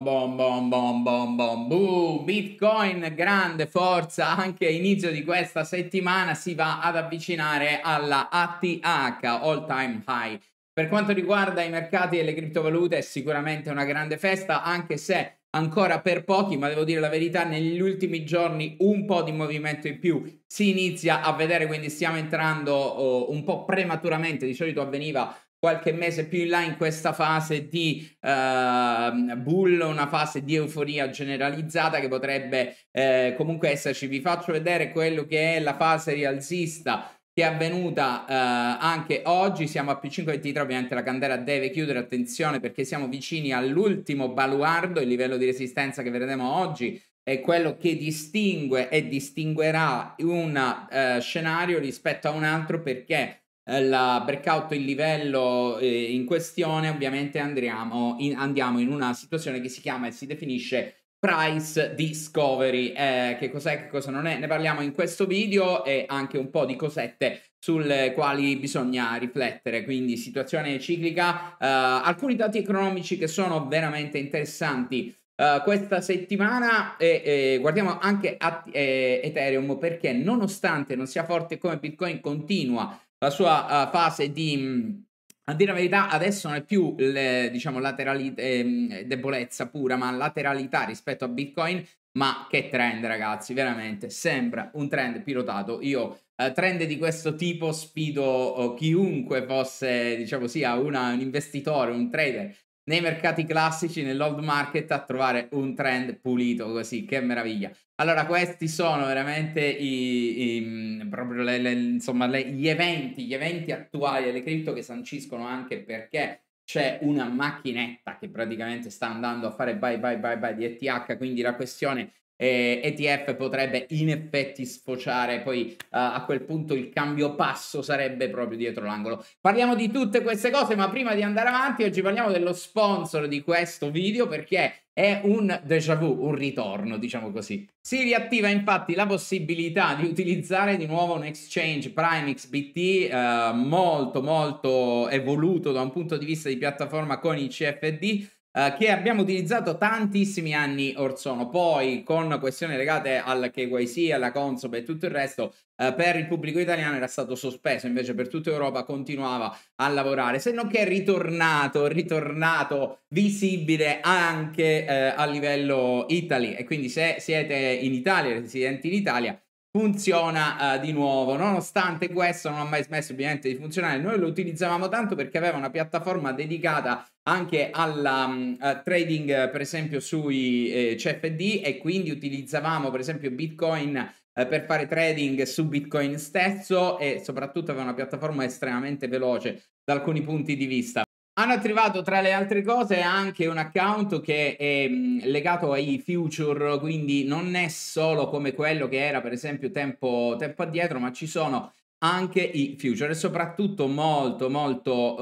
Bom bom bom bom bom boom. Bitcoin grande forza anche inizio di questa settimana si va ad avvicinare alla ATH all time high. Per quanto riguarda i mercati e le criptovalute è sicuramente una grande festa anche se ancora per pochi, ma devo dire la verità, negli ultimi giorni un po' di movimento in più si inizia a vedere, quindi stiamo entrando oh, un po' prematuramente, di solito avveniva qualche mese più in là in questa fase di uh, ehm, bull, una fase di euforia generalizzata che potrebbe eh, comunque esserci. Vi faccio vedere quello che è la fase rialzista che è avvenuta eh, anche oggi, siamo a P523, ovviamente la candela deve chiudere, attenzione perché siamo vicini all'ultimo baluardo, il livello di resistenza che vedremo oggi è quello che distingue e distinguerà un eh, scenario rispetto a un altro perché eh, la breakout il livello eh, in questione, ovviamente andriamo in, andiamo in una situazione che si chiama e si definisce Price Discovery. Eh, che cos'è, che cosa non è? Ne parliamo in questo video e anche un po' di cosette sulle quali bisogna riflettere, quindi situazione ciclica, eh, alcuni dati economici che sono veramente interessanti. Uh, questa settimana e, e guardiamo anche a, e, eh, Ethereum perché nonostante non sia forte come Bitcoin continua la sua uh, fase di... Mhmm, a dire la verità, adesso non è più le, diciamo, lateralità, eh, debolezza pura, ma lateralità rispetto a Bitcoin. Ma che trend, ragazzi, veramente sembra un trend pilotato. Io eh, trend di questo tipo sfido oh, chiunque fosse, diciamo, sia una, un investitore, un trader nei mercati classici, nell'old market, a trovare un trend pulito così. Che meraviglia! Allora, questi sono veramente i, i mm, proprio le, le, insomma, le, gli, eventi, gli eventi attuali delle cripto che sanciscono anche perché c'è una macchinetta che praticamente sta andando a fare bye bye bye bye di ETH, quindi la questione eh, ETF potrebbe in effetti sfociare poi eh, a quel punto il cambio passo sarebbe proprio dietro l'angolo. Parliamo di tutte queste cose, ma prima di andare avanti oggi parliamo dello sponsor di questo video perché è un déjà vu, un ritorno, diciamo così. Si riattiva infatti la possibilità di utilizzare di nuovo un exchange Prime XBT eh, molto molto evoluto da un punto di vista di piattaforma con i CFD eh, che abbiamo utilizzato tantissimi anni or sono. Poi, con questioni legate al KYC, alla Consob e tutto il resto, eh, per il pubblico italiano era stato sospeso, invece per tutta Europa continuava a lavorare, se non che è ritornato, ritornato visibile anche eh, a livello Italy. E quindi se siete in Italia, residenti in Italia, funziona uh, di nuovo. Nonostante questo non ha mai smesso ovviamente di funzionare, noi lo utilizzavamo tanto perché aveva una piattaforma dedicata anche al um, mm, uh, eh, trading eh, per esempio sui eh, CFD e quindi utilizzavamo per esempio Bitcoin per fare trading su Bitcoin stesso e soprattutto aveva una piattaforma estremamente veloce da alcuni punti di vista. Hanno attivato tra le altre cose anche un account che è mm, legato ai future, quindi non è solo come quello che era per esempio tempo, tempo addietro, ma ci sono anche i future e soprattutto molto molto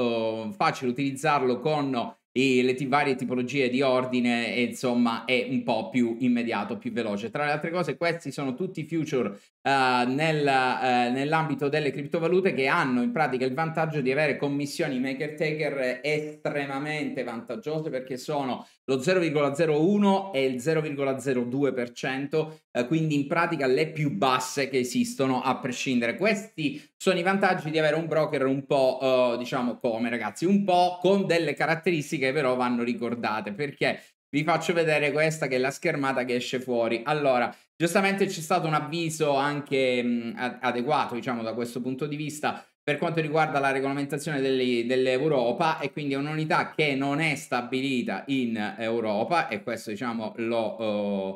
eh, facile utilizzarlo con i, le t- varie tipologie di ordine e insomma è un po' più immediato, più veloce. Tra le altre cose questi sono tutti i future eh, nel, uh, nell'ambito delle criptovalute che hanno in pratica il vantaggio di avere commissioni maker taker estremamente vantaggiose perché sono lo 0,01 e il 0,02%, uh, eh, quindi in pratica le più basse che esistono a prescindere. Questi sono i vantaggi di avere un broker un po' diciamo come ragazzi, un po' con delle caratteristiche che però vanno ricordate perché vi faccio vedere questa che è la schermata che esce fuori. Allora, giustamente c'è stato un avviso anche mh, mm, adeguato, diciamo, da questo punto di vista per quanto riguarda la regolamentazione dell'Europa e quindi è un'unità che non è stabilita in Europa e questo diciamo lo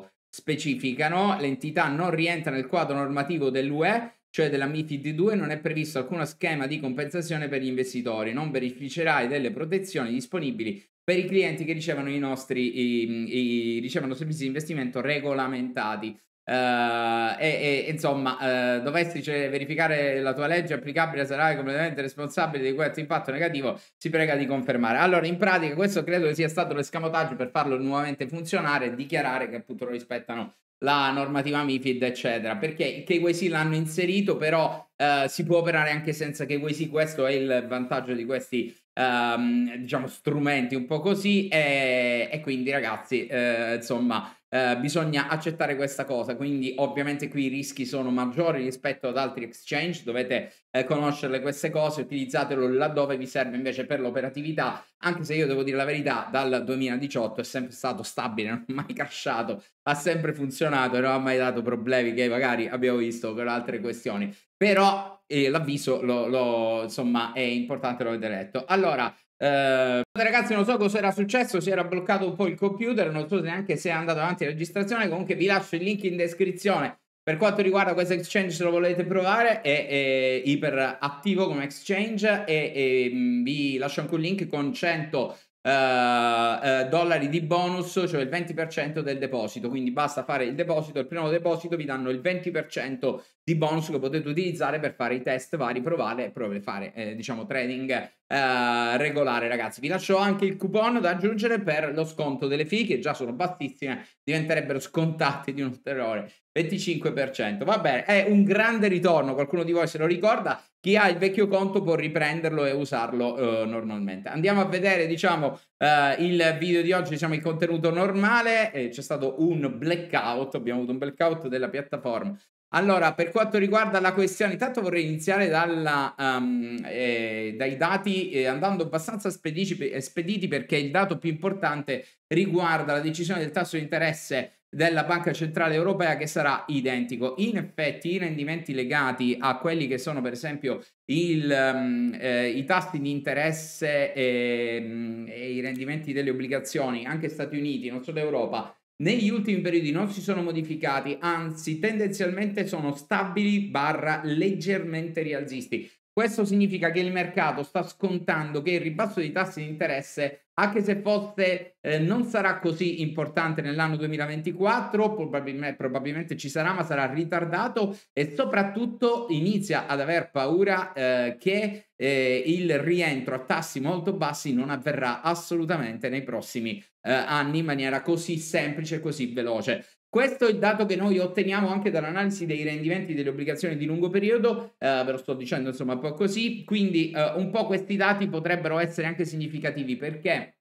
eh, specificano, l'entità non rientra nel quadro normativo dell'UE cioè della MIFID 2 non è previsto alcuno schema di compensazione per gli investitori, non beneficerai delle protezioni disponibili per i clienti che ricevono i nostri i, i, ricevono servizi di investimento regolamentati. Uh, e, e, insomma, uh, dovessi cioè, verificare la tua legge applicabile, sarai completamente responsabile di questo impatto negativo. Si prega di confermare. Allora, in pratica, questo credo sia stato l'escamotaggio per farlo nuovamente funzionare e dichiarare che appunto lo rispettano la normativa MIFID, eccetera, perché il KYC l'hanno inserito, però eh, si può operare anche senza KYC, questo è il vantaggio di questi ehm, diciamo strumenti un po' così e, e quindi ragazzi eh, insomma eh, bisogna accettare questa cosa, quindi ovviamente qui i rischi sono maggiori rispetto ad altri exchange, dovete eh, conoscerle queste cose, utilizzatelo laddove vi serve invece per l'operatività, anche se io devo dire la verità, dal 2018 è sempre stato stabile, non ha mai crashato, ha sempre funzionato, e non ha mai dato problemi che magari abbiamo visto per altre questioni, però eh, l'avviso lo, lo, insomma, è importante, lo avete letto. Allora, eh, ragazzi, non so cosa era successo, si era bloccato un po' il computer, non so neanche se è andato avanti la registrazione. Comunque vi lascio il link in descrizione. Per quanto riguarda questo exchange, se lo volete provare, è, è iper attivo come exchange e, mm, vi lascio anche un link con 100 Uh, uh, dollari di bonus, cioè il 20% del deposito. Quindi basta fare il deposito, il primo deposito vi danno il 20% di bonus che potete utilizzare per fare i test vari, provare, provare fare eh, diciamo trading eh, regolare ragazzi vi lascio anche il coupon da aggiungere per lo sconto delle FI che già sono bassissime diventerebbero scontate di un ulteriore 25% va bene è un grande ritorno qualcuno di voi se lo ricorda chi ha il vecchio conto può riprenderlo e usarlo uh, normalmente andiamo a vedere diciamo uh, il video di oggi diciamo il contenuto normale eh, c'è stato un blackout abbiamo avuto un blackout della piattaforma allora, per quanto riguarda la questione, intanto vorrei iniziare dalla, um, eh, dai dati eh, andando abbastanza spediti, spediti perché il dato più importante riguarda la decisione del tasso di interesse della Banca Centrale Europea che sarà identico. In effetti i rendimenti legati a quelli che sono per esempio il, um, eh, i tassi di interesse e, um, e i rendimenti delle obbligazioni, anche Stati Uniti, non solo Europa, negli ultimi periodi non si sono modificati, anzi tendenzialmente sono stabili barra leggermente rialzisti. Questo significa che il mercato sta scontando che il ribasso dei tassi di interesse, anche se fosse eh, non sarà così importante nell'anno 2024, probabilmente, probabilmente, ci sarà, ma sarà ritardato e soprattutto inizia ad aver paura eh, che eh, il rientro a tassi molto bassi non avverrà assolutamente nei prossimi eh, anni in maniera così semplice e così veloce. Questo è il dato che noi otteniamo anche dall'analisi dei rendimenti delle obbligazioni di lungo periodo, eh, ve lo sto dicendo insomma un po' così, quindi eh, un po' questi dati potrebbero essere anche significativi perché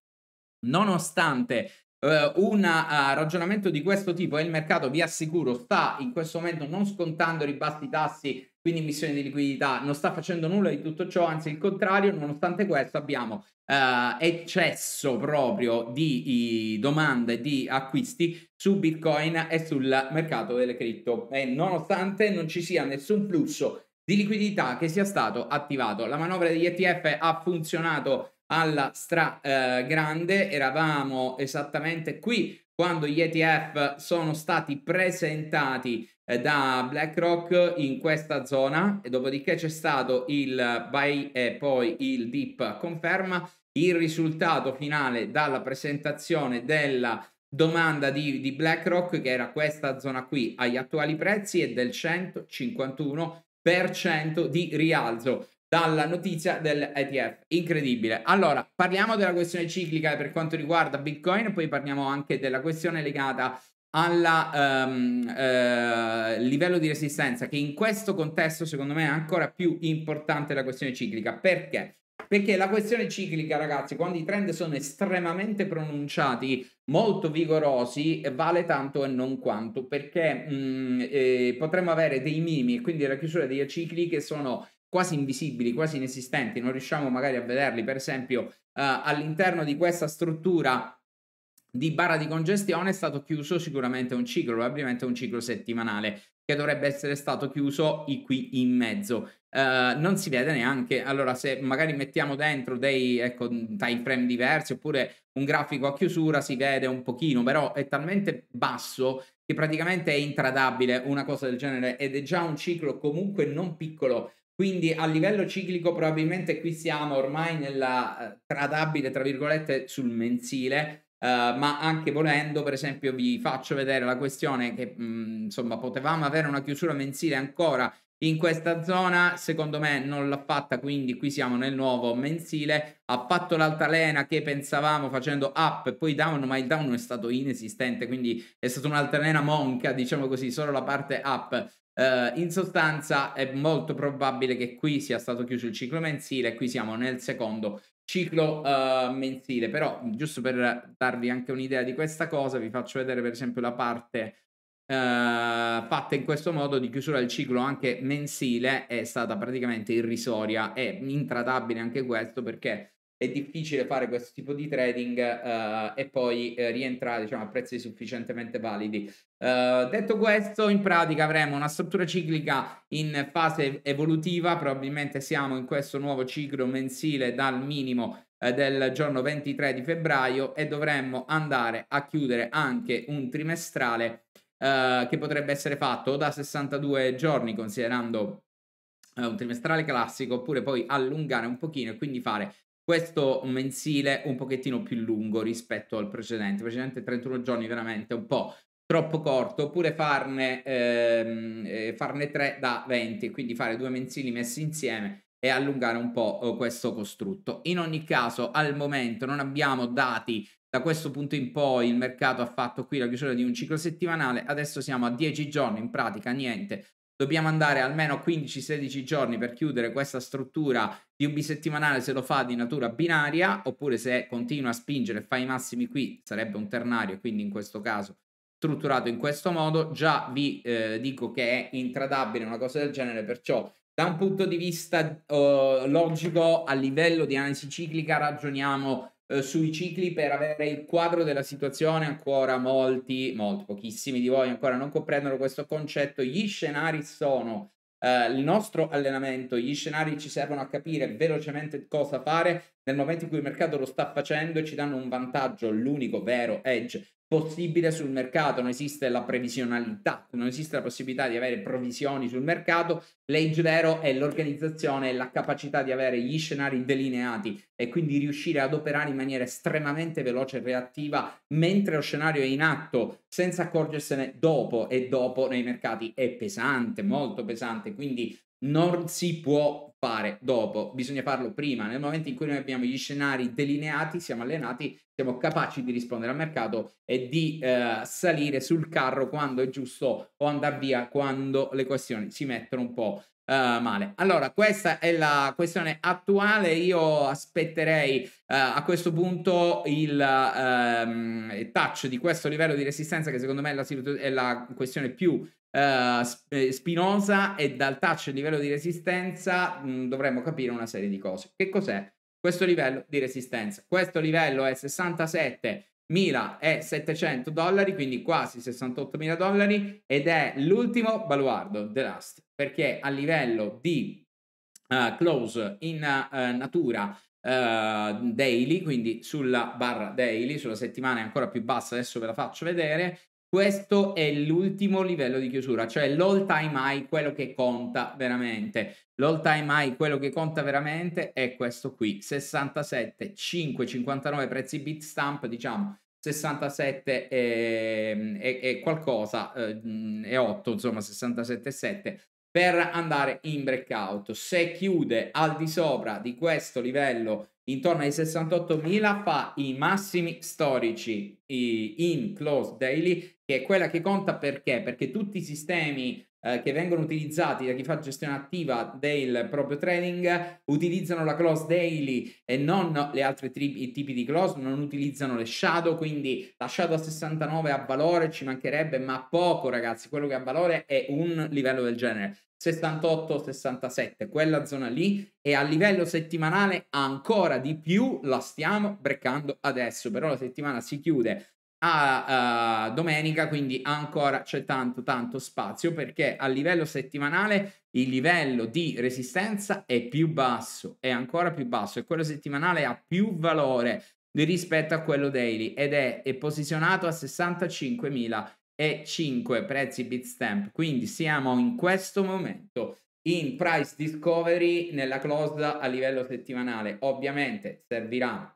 nonostante Uh, un uh, ragionamento di questo tipo e il mercato, vi assicuro, sta in questo momento non scontando ribassi tassi quindi missione di liquidità, non sta facendo nulla di tutto ciò, anzi il contrario, nonostante questo abbiamo eh, eccesso proprio di, domande di acquisti su Bitcoin e sul mercato delle cripto e nonostante non ci sia nessun flusso di liquidità che sia stato attivato. La manovra degli ETF ha funzionato alla stra eh, grande, eravamo esattamente qui quando gli ETF sono stati presentati eh, da BlackRock in questa zona e dopodiché c'è stato il buy e poi il dip conferma il risultato finale dalla presentazione della domanda di, di BlackRock che era questa zona qui agli attuali prezzi è del 151% di rialzo dalla notizia dell'ETF. Incredibile. Allora, parliamo della questione ciclica per quanto riguarda Bitcoin, poi parliamo anche della questione legata al um, ehm, eh, livello di resistenza, che in questo contesto secondo me è ancora più importante la questione ciclica. Perché? Perché la questione ciclica, ragazzi, quando i trend sono estremamente pronunciati, molto vigorosi, vale tanto e non quanto, perché mh, mm, eh, potremmo avere dei minimi e quindi la chiusura dei cicli che sono quasi invisibili, quasi inesistenti, non riusciamo magari a vederli, per esempio eh, all'interno di questa struttura di barra di congestione è stato chiuso sicuramente un ciclo, probabilmente un ciclo settimanale che dovrebbe essere stato chiuso qui in mezzo. Uh, non si vede neanche, allora se magari mettiamo dentro dei ecco, time frame diversi oppure un grafico a chiusura si vede un pochino, però è talmente basso che praticamente è intradabile una cosa del genere ed è già un ciclo comunque non piccolo quindi a livello ciclico probabilmente qui siamo ormai nella eh, tradabile, tra virgolette, sul mensile, Uh, ma anche volendo, per esempio, vi faccio vedere la questione che mh, mm, insomma potevamo avere una chiusura mensile ancora in questa zona, secondo me, non l'ha fatta, quindi qui siamo nel nuovo mensile. Ha fatto l'altalena che pensavamo facendo up e poi down, ma il down è stato inesistente, quindi è stata un'altalena monca, diciamo così, solo la parte up. Uh, in sostanza è molto probabile che qui sia stato chiuso il ciclo mensile, qui siamo nel secondo ciclo uh, mensile, però giusto per darvi anche un'idea di questa cosa vi faccio vedere per esempio la parte eh, fatta in questo modo di chiusura del ciclo anche mensile è stata praticamente irrisoria e intrattabile anche questo perché è difficile fare questo tipo di trading uh, e poi uh, rientrare diciamo, a prezzi sufficientemente validi. detto questo, in pratica avremo una struttura ciclica in fase evolutiva, probabilmente siamo in questo nuovo ciclo mensile dal minimo del giorno 23 di febbraio e dovremmo andare a chiudere anche un trimestrale eh, che potrebbe essere fatto da 62 giorni considerando eh, un trimestrale classico oppure poi allungare un pochino e quindi fare questo mensile un pochettino più lungo rispetto al precedente, precedente 31 giorni veramente un po' troppo corto, oppure farne, ehm, farne 3 da 20, quindi fare due mensili messi insieme e allungare un po' eh, questo costrutto. In ogni caso, al momento non abbiamo dati da questo punto in poi il mercato ha fatto qui la chiusura di un ciclo settimanale, adesso siamo a 10 giorni, in pratica niente. Dobbiamo andare almeno 15-16 giorni per chiudere questa struttura di un bisettimanale se lo fa di natura binaria, oppure se continua a spingere e fa i massimi qui, sarebbe un ternario, quindi in questo caso strutturato in questo modo. Già vi eh, dico che è intradabile una cosa del genere, perciò da un punto di vista eh, logico a livello di analisi ciclica ragioniamo eh, sui cicli per avere il quadro della situazione, ancora molti, molti, pochissimi di voi ancora non comprendono questo concetto. Gli scenari sono Uh, il nostro allenamento, gli scenari ci servono a capire velocemente cosa fare nel momento in cui il mercato lo sta facendo e ci danno un vantaggio, l'unico vero edge possibile sul mercato, non esiste la previsionalità, non esiste la possibilità di avere provisioni sul mercato, l'age vero è l'organizzazione e la capacità di avere gli scenari delineati e quindi riuscire ad operare in maniera estremamente veloce e reattiva mentre lo scenario è in atto, senza accorgersene dopo e dopo nei mercati è pesante, molto pesante, quindi non si può fare dopo, bisogna farlo prima. Nel momento in cui noi abbiamo gli scenari delineati, siamo allenati, siamo capaci di rispondere al mercato e di eh, salire sul carro quando è giusto o andare via quando le questioni si mettono un po' Uh, male. Allora, questa è la questione attuale. Io aspetterei uh, a questo punto il uh, touch di questo livello di resistenza, che secondo me è la, è la questione più eh, eh, spinosa e dal touch livello di resistenza mh, mm, dovremmo capire una serie di cose. Che cos'è questo livello di resistenza? Questo livello è 67 1.700 dollari, quindi quasi 68.000 dollari, ed è l'ultimo baluardo, The Last, perché a livello di uh, close in uh, natura uh, daily, quindi sulla barra daily, sulla settimana è ancora più bassa, adesso ve la faccio vedere, questo è l'ultimo livello di chiusura, cioè l'all time high, quello che conta veramente. L'all time high, quello che conta veramente è questo qui, 67,559 prezzi bit stamp, diciamo 67 e, e, e qualcosa, e eh, 8, insomma 67,7 per andare in breakout. Se chiude al di sopra di questo livello intorno ai 68.000 fa i massimi storici in close daily, che è quella che conta perché? Perché tutti i sistemi eh, che vengono utilizzati da chi fa gestione attiva del proprio trading utilizzano la close daily e non le altre tri- tipi di close, non utilizzano le shadow, quindi la shadow a 69 ha valore, ci mancherebbe, ma poco ragazzi, quello che ha valore è un livello del genere. 68-67, quella zona lì e a livello settimanale ancora di più la stiamo breccando adesso, però la settimana si chiude a uh, domenica, quindi ancora c'è tanto tanto spazio perché a livello settimanale il livello di resistenza è più basso, è ancora più basso e quello settimanale ha più valore rispetto a quello daily ed è, è posizionato a 65.000 e 5 prezzi Bitstamp. Quindi siamo in questo momento in price discovery nella close a livello settimanale. Ovviamente servirà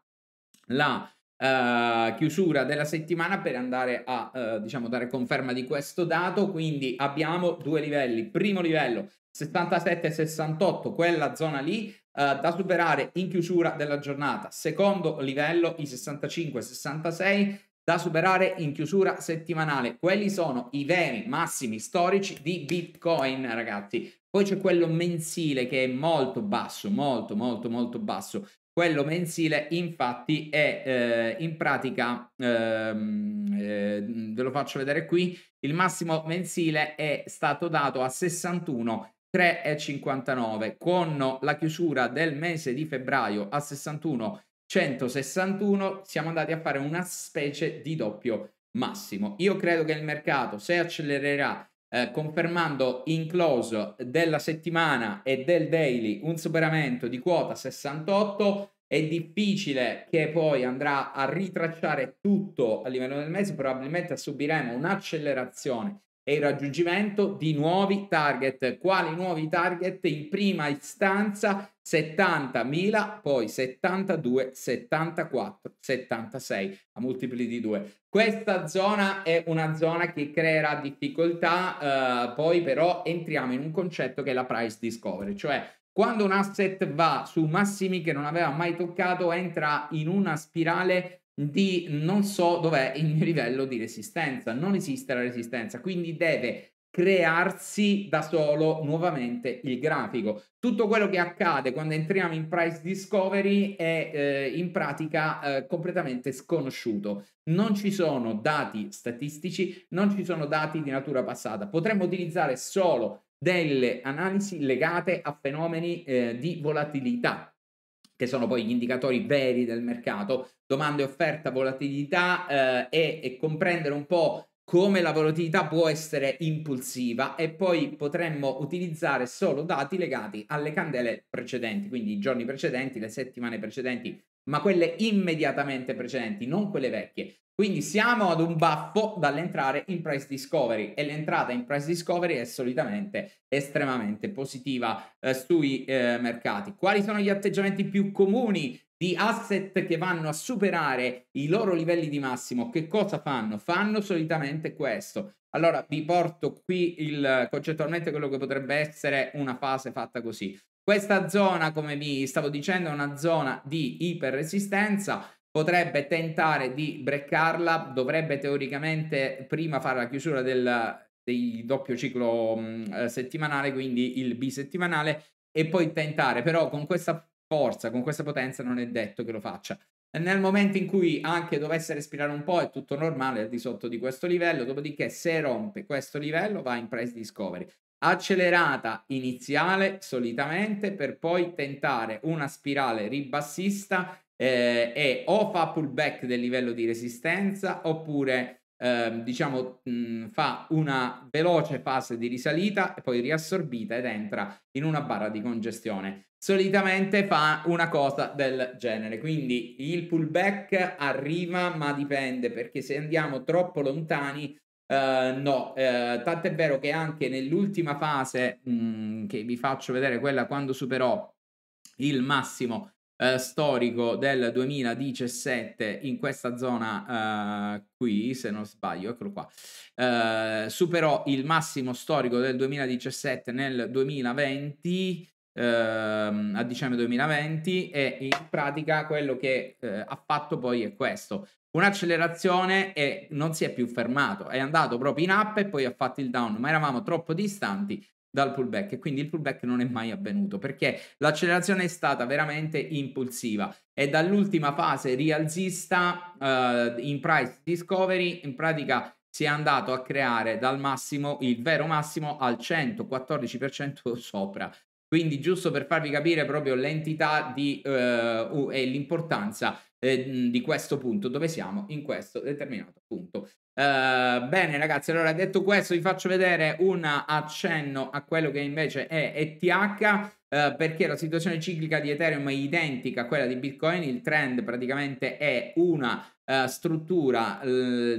la Uh, chiusura della settimana per andare a uh, diciamo dare conferma di questo dato quindi abbiamo due livelli primo livello 67 68 quella zona lì uh, da superare in chiusura della giornata secondo livello i 65 66 da superare in chiusura settimanale. Quelli sono i veri massimi storici di Bitcoin, ragazzi. Poi c'è quello mensile che è molto basso, molto, molto, molto basso. Quello mensile, infatti, è eh, in pratica, ehm, eh, ve lo faccio vedere qui, il massimo mensile è stato dato a 61,3,59 con la chiusura del mese di febbraio a 61,3,59. 161 siamo andati a fare una specie di doppio massimo. Io credo che il mercato se accelererà eh, confermando in close della settimana e del daily un superamento di quota 68 è difficile che poi andrà a ritracciare tutto a livello del mese, probabilmente subiremo un'accelerazione e il raggiungimento di nuovi target. Quali nuovi target? In prima istanza 70.000, poi 72, 74, 76 a multipli di 2. Questa zona è una zona che creerà difficoltà, eh, poi però entriamo in un concetto che è la price discovery, cioè quando un asset va su massimi che non aveva mai toccato entra in una spirale di non so dov'è il mio livello di resistenza, non esiste la resistenza, quindi deve crearsi da solo nuovamente il grafico. Tutto quello che accade quando entriamo in price discovery è eh, in pratica eh, completamente sconosciuto. Non ci sono dati statistici, non ci sono dati di natura passata. Potremmo utilizzare solo delle analisi legate a fenomeni eh, di volatilità, che sono poi gli indicatori veri del mercato, domanda e offerta, volatilità eh, e, e comprendere un po' come la volatilità può essere impulsiva e poi potremmo utilizzare solo dati legati alle candele precedenti, quindi i giorni precedenti, le settimane precedenti, ma quelle immediatamente precedenti, non quelle vecchie. Quindi siamo ad un baffo dall'entrare in price discovery e l'entrata in price discovery è solitamente estremamente positiva eh, sui eh, mercati. Quali sono gli atteggiamenti più comuni di asset che vanno a superare i loro livelli di massimo? Che cosa fanno? Fanno solitamente questo. Allora vi porto qui il, concettualmente quello che potrebbe essere una fase fatta così. Questa zona, come vi stavo dicendo, è una zona di iperresistenza potrebbe tentare di breccarla, dovrebbe teoricamente prima fare la chiusura del, del doppio ciclo mh, mm, eh, settimanale, quindi il bisettimanale, e poi tentare, però con questa forza, con questa potenza non è detto che lo faccia. Nel momento in cui anche dovesse respirare un po' è tutto normale al di sotto di questo livello, dopodiché se rompe questo livello va in price discovery. Accelerata iniziale solitamente per poi tentare una spirale ribassista eh, e o fa pullback del livello di resistenza oppure eh, diciamo mh, fa una veloce fase di risalita e poi riassorbita ed entra in una barra di congestione. Solitamente fa una cosa del genere, quindi il pullback arriva ma dipende perché se andiamo troppo lontani Uh, no, uh, tant'è vero che anche nell'ultima fase mh, che vi faccio vedere, quella quando superò il massimo eh, storico del 2017 in questa zona eh, qui, se non sbaglio, eccolo qua, eh, superò il massimo storico del 2017 nel 2020, ehm, a dicembre 2020 e in pratica quello che eh, ha fatto poi è questo. Un'accelerazione e non si è più fermato, è andato proprio in up e poi ha fatto il down, ma eravamo troppo distanti dal pullback e quindi il pullback non è mai avvenuto perché l'accelerazione è stata veramente impulsiva e dall'ultima fase rialzista uh, in price discovery in pratica si è andato a creare dal massimo il vero massimo al 114% sopra quindi giusto per farvi capire proprio l'entità di, uh, e l'importanza eh, di questo punto dove siamo in questo determinato punto Uh, bene ragazzi, allora detto questo vi faccio vedere un accenno a quello che invece è ETH uh, eh, perché la situazione ciclica di Ethereum è identica a quella di Bitcoin, il trend praticamente è una uh, struttura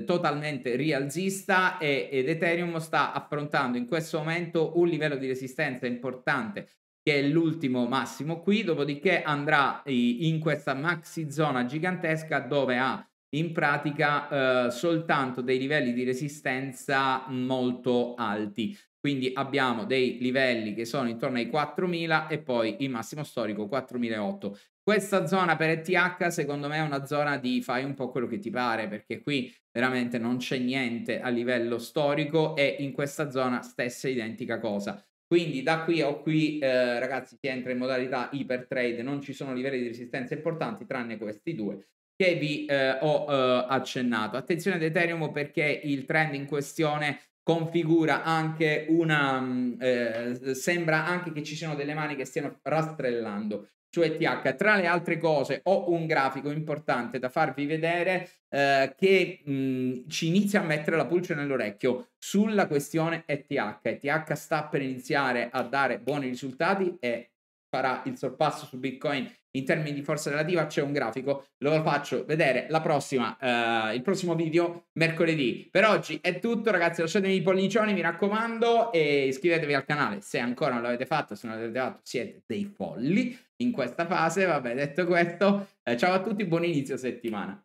totalmente rialzista e, ed Ethereum sta affrontando in questo momento un livello di resistenza importante che è l'ultimo massimo qui, dopodiché andrà in questa maxi zona gigantesca dove ha in pratica eh, soltanto dei livelli di resistenza molto alti. Quindi abbiamo dei livelli che sono intorno ai 4000 e poi il massimo storico 4008. Questa zona per ETH secondo me è una zona di fai un po' quello che ti pare perché qui veramente non c'è niente a livello storico e in questa zona stessa identica cosa. Quindi da qui a qui eh, ragazzi si entra in modalità ipertrade, non ci sono livelli di resistenza importanti tranne questi due che vi eh, ho eh, accennato. Attenzione ad Ethereum perché il trend in questione configura anche una mm, eh, sembra anche che ci siano delle mani che stiano rastrellando su cioè ETH. Tra le altre cose ho un grafico importante da farvi vedere eh, che mh, mm, ci inizia a mettere la pulce nell'orecchio sulla questione ETH. ETH sta per iniziare a dare buoni risultati e farà il sorpasso su Bitcoin in termini di forza relativa, c'è un grafico, lo faccio vedere la prossima, eh, il prossimo video mercoledì. Per oggi è tutto ragazzi, lasciatemi i pollicioni mi raccomando e iscrivetevi al canale se ancora non l'avete fatto, se non l'avete fatto siete dei folli in questa fase, vabbè detto questo, eh, ciao a tutti, buon inizio settimana.